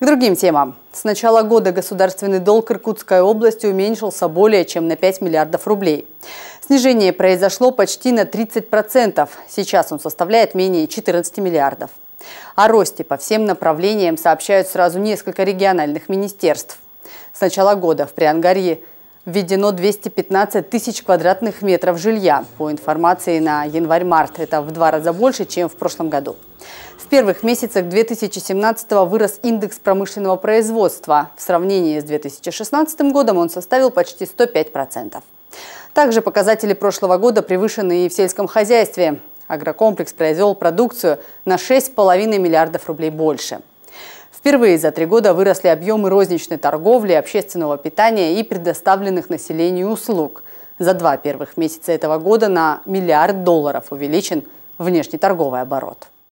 К другим темам. С начала года государственный долг Иркутской области уменьшился более чем на 5 миллиардов рублей. Снижение произошло почти на 30%. Сейчас он составляет менее 14 миллиардов. О росте по всем направлениям сообщают сразу несколько региональных министерств. С начала года в Приангарье введено 215 тысяч квадратных метров жилья. По информации на январь-март это в два раза больше, чем в прошлом году. В первых месяцах 2017 вырос индекс промышленного производства. В сравнении с 2016 годом он составил почти 105%. Также показатели прошлого года превышены и в сельском хозяйстве. Агрокомплекс произвел продукцию на 6,5 миллиардов рублей больше – Впервые за три года выросли объемы розничной торговли, общественного питания и предоставленных населению услуг. За два первых месяца этого года на миллиард долларов увеличен внешнеторговый оборот.